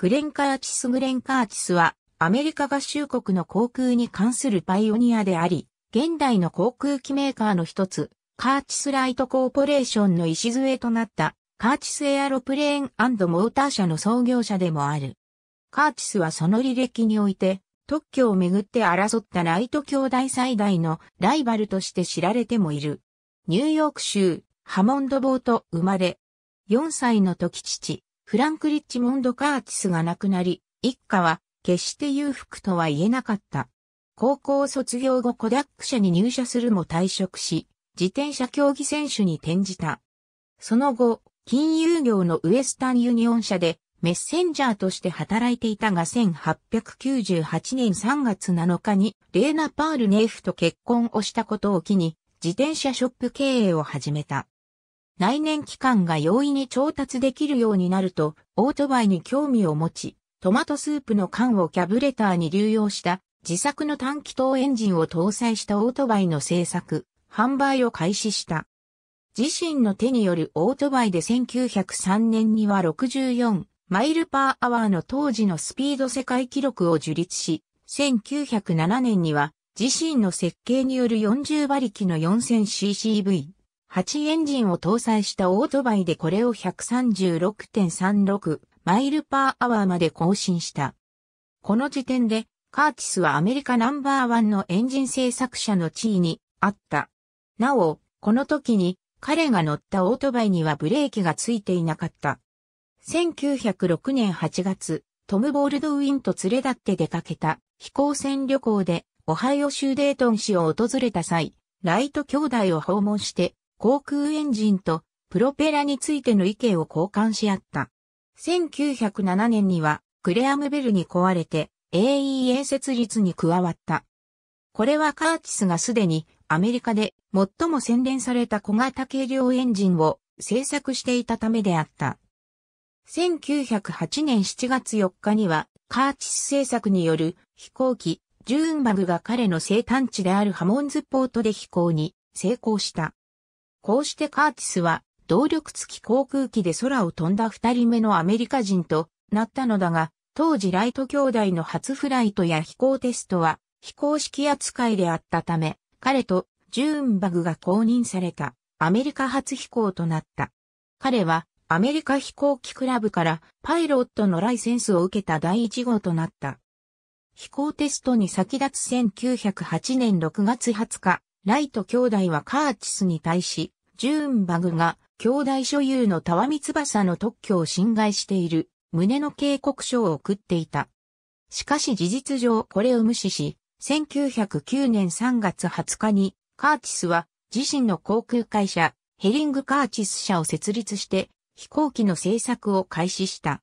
グレン・カーチス・グレン・カーチスは、アメリカ合衆国の航空に関するパイオニアであり、現代の航空機メーカーの一つ、カーチス・ライト・コーポレーションの礎となった、カーチス・エアロプレーンモーター社の創業者でもある。カーチスはその履歴において、特許をめぐって争ったライト兄弟最大のライバルとして知られてもいる。ニューヨーク州、ハモンド・ボート生まれ。4歳の時父、フランク・リッチモンド・カーティスが亡くなり、一家は決して裕福とは言えなかった。高校卒業後コダック社に入社するも退職し、自転車競技選手に転じた。その後、金融業のウエスタンユニオン社でメッセンジャーとして働いていたが1898年3月7日にレーナ・パール・ネーフと結婚をしたことを機に自転車ショップ経営を始めた。内燃機関が容易に調達できるようになると、オートバイに興味を持ち、トマトスープの缶をキャブレターに流用した自作の短気筒エンジンを搭載したオートバイの製作、販売を開始した。自身の手によるオートバイで1903年には64マイルパーアワーの当時のスピード世界記録を樹立し、1907年には自身の設計による40馬力の 4000ccv 8エンジンを搭載したオートバイでこれを136.36マイルパーアワーまで更新した。この時点で、カーティスはアメリカナンバーワンのエンジン製作者の地位にあった。なお、この時に彼が乗ったオートバイにはブレーキがついていなかった。1906年8月、トム・ボールドウィンと連れ立って出かけた飛行船旅行でオハイオ州デートン市を訪れた際、ライト兄弟を訪問して航空エンジンとプロペラについての意見を交換し合った。1907年にはクレアム・ベルに壊れて AEA 設立に加わった。これはカーチスがすでにアメリカで最も洗練された小型軽量エンジンを製作していたためであった。1908年7月4日にはカーチス製作による飛行機ジューンバグが彼の生誕地であるハモンズポートで飛行に成功した。こうしてカーティスは動力付き航空機で空を飛んだ二人目のアメリカ人となったのだが、当時ライト兄弟の初フライトや飛行テストは非公式扱いであったため、彼とジューンバグが公認されたアメリカ初飛行となった。彼はアメリカ飛行機クラブからパイロットのライセンスを受けた第一号となった。飛行テストに先立つ1908年6月20日、ライト兄弟はカーチスに対し、ジューンバグが兄弟所有のタワミ翼の特許を侵害している旨の警告書を送っていた。しかし事実上これを無視し、1909年3月20日にカーチスは自身の航空会社ヘリング・カーチス社を設立して飛行機の製作を開始した。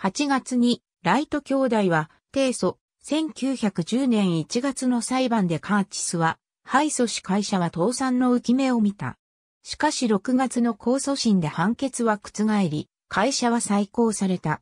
8月にライト兄弟は提訴1910年1月の裁判でカーチスは敗訴し会社は倒産の浮き目を見た。しかし6月の控訴審で判決は覆り、会社は再考された。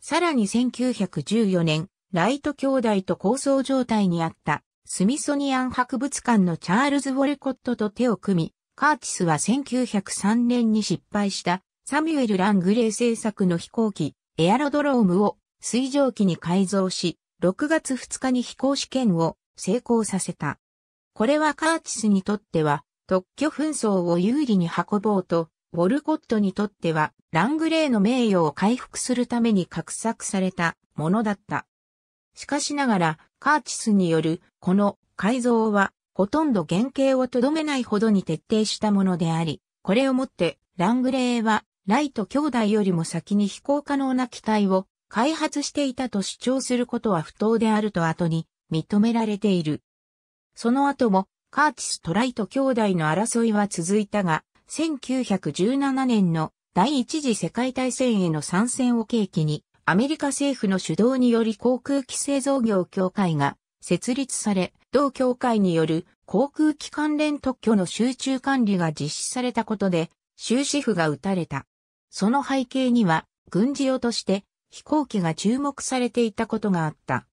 さらに1914年、ライト兄弟と構想状態にあったスミソニアン博物館のチャールズ・ウォルコットと手を組み、カーチスは1903年に失敗したサミュエル・ラングレー製作の飛行機エアロドロームを水蒸気に改造し、6月2日に飛行試験を成功させた。これはカーチスにとっては特許紛争を有利に運ぼうと、ウォルコットにとってはラングレーの名誉を回復するために画策されたものだった。しかしながら、カーチスによるこの改造はほとんど原型をとどめないほどに徹底したものであり、これをもってラングレーはライト兄弟よりも先に飛行可能な機体を開発していたと主張することは不当であると後に認められている。その後もカーティス・トライト兄弟の争いは続いたが、1917年の第一次世界大戦への参戦を契機に、アメリカ政府の主導により航空機製造業協会が設立され、同協会による航空機関連特許の集中管理が実施されたことで、終止符が打たれた。その背景には、軍事用として飛行機が注目されていたことがあった。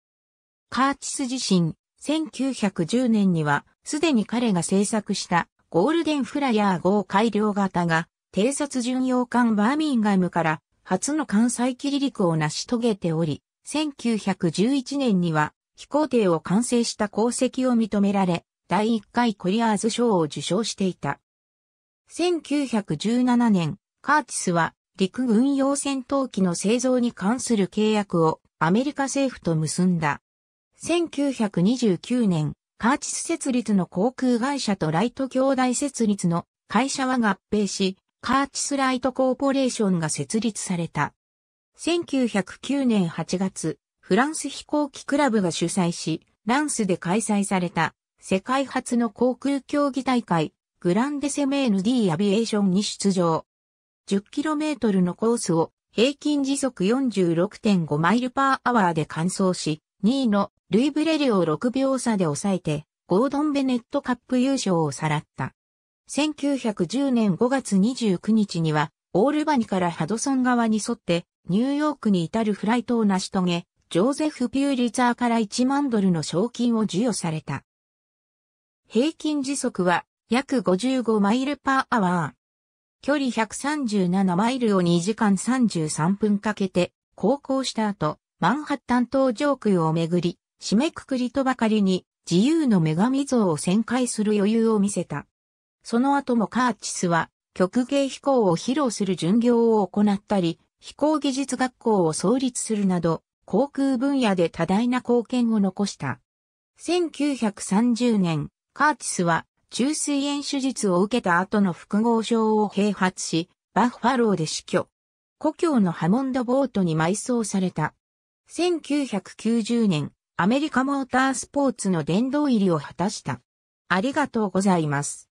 カーティス自身、1910年には、すでに彼が制作したゴールデンフライヤー号改良型が、偵察巡洋艦バーミンガムから初の関西切り陸を成し遂げており、1911年には飛行艇を完成した功績を認められ、第1回コリアーズ賞を受賞していた。1917年、カーティスは陸軍用戦闘機の製造に関する契約をアメリカ政府と結んだ。1929年、カーチス設立の航空会社とライト兄弟設立の会社は合併し、カーチスライトコーポレーションが設立された。1909年8月、フランス飛行機クラブが主催し、ランスで開催された世界初の航空競技大会、グランデセメーヌ D アビエーションに出場。10km のコースを平均時速46.5マイルパーアワーで完走し、2位のルイ・ブレリオを6秒差で抑えて、ゴードン・ベネットカップ優勝をさらった。1910年5月29日には、オールバニからハドソン側に沿って、ニューヨークに至るフライトを成し遂げ、ジョーゼフ・ピューリツァーから1万ドルの賞金を授与された。平均時速は約55マイルパーアワー。距離137マイルを2時間33分かけて航行した後、マンハッタン島上空をめぐり、締めくくりとばかりに自由の女神像を旋回する余裕を見せた。その後もカーチスは曲芸飛行を披露する巡業を行ったり、飛行技術学校を創立するなど、航空分野で多大な貢献を残した。1930年、カーチスは中水炎手術を受けた後の複合症を併発し、バッファローで死去。故郷のハモンドボートに埋葬された。1990年、アメリカモータースポーツの殿堂入りを果たした。ありがとうございます。